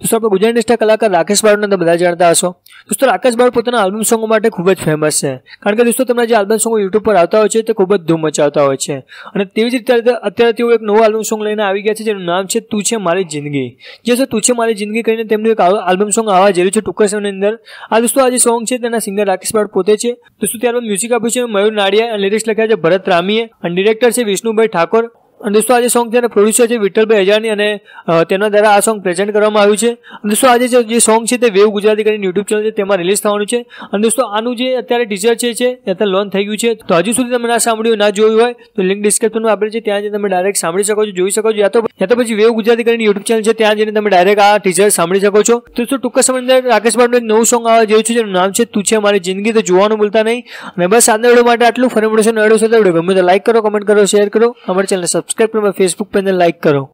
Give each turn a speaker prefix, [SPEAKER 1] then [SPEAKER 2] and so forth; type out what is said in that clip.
[SPEAKER 1] દોસ્તો આપણે ગુજરાતી સ્ટાર કલાકાર રાકેશ બાળને તમે બધા જાણતા હશો દોસ્તો રાકેશ બારોટ પોતાના આલ્બમ સોંગો માટે ખૂબ જ ફેમસ છે કારણ કે દોસ્તો તમારા જે આલ્બમ સોંગો યુટ્યુબ પર આવતા હોય છે તે ખૂબ જ ધૂમ મચાવતા હોય છે અને તેવી જ રીતે અત્યારે તેઓ એક નવો આલ્બમ સોંગ લઈને આવી ગયા છે જેનું નામ છે તું છે મારી જિંદગી જે છે તું છે મારી જિંદગી કરીને તેમનું એક આલ્બમ સોંગ આવવા જેવું છે ટૂંક સમયની અંદર આ દોસ્તો આ જે સોંગ છે તેના સિંગર રાકેશ બારોટ પોતે છે દોસ્તો ત્યારબાદ મ્યુઝિક આપ્યું છે મયુર નાડિયા અને લિરિક્સ લખ્યા છે ભરત રામીએ અને ડિરેક્ટર છે વિષ્ણુભાઈ ઠાકોર અને દોસ્તો આજે સોંગ છે અને પ્રોડ્યુસર છે વિઠ્ઠલભાઈ હજારની અને તેના દ્વારા આ સોંગ પ્રેઝન્ટ કરવામાં આવ્યું છે અને દોસ્તો આજે જે સોંગ છે તે વેવ ગુજરાતી કરીને યુટ્યુબ ચેનલ છે તેમાં રિલીઝ થવાનું છે અને દોસ્તો આનું જે અત્યારે ટીચર છે એ અત્યારે લોન્ચ થઈ ગયું છે તો હજુ સુધી તમે ના સાંભળ્યું ના જોયું હોય તો લિંક ડિસ્ક્રિપ્શનમાં આપેલી છે ત્યાં જઈને તમે ડાયરેક્ટ સાંભળી શકો છો જોઈ શકો છો યા તો યા તો પછી વેવ ગુજરાતી કરીને યુટ્યુબ ચેનલ છે ત્યાં જઈને તમે ડાયરેક્ટ આ ટીચર સાંભળી શકો છો તો દોસ્તો ટૂંક સમયની અંદર રાકેશ ભાટનું એક નવું સોંગ આવવા જેવું છે જેનું નામ છે તું છે મારી જિંદગી તો જોવાનું ભૂલતા નહીં અને બસ આજના વિડીયો માટે આટલું ફરી મળશે નડો સાથે ગમે તો લાઈક કરો કમેન્ટ કરો શેર કરો અમારી ચેનલ સબસ્ક્રાઈબ सब्सक्राइब करो मेरे फेसबुक पेज ने लाइक करो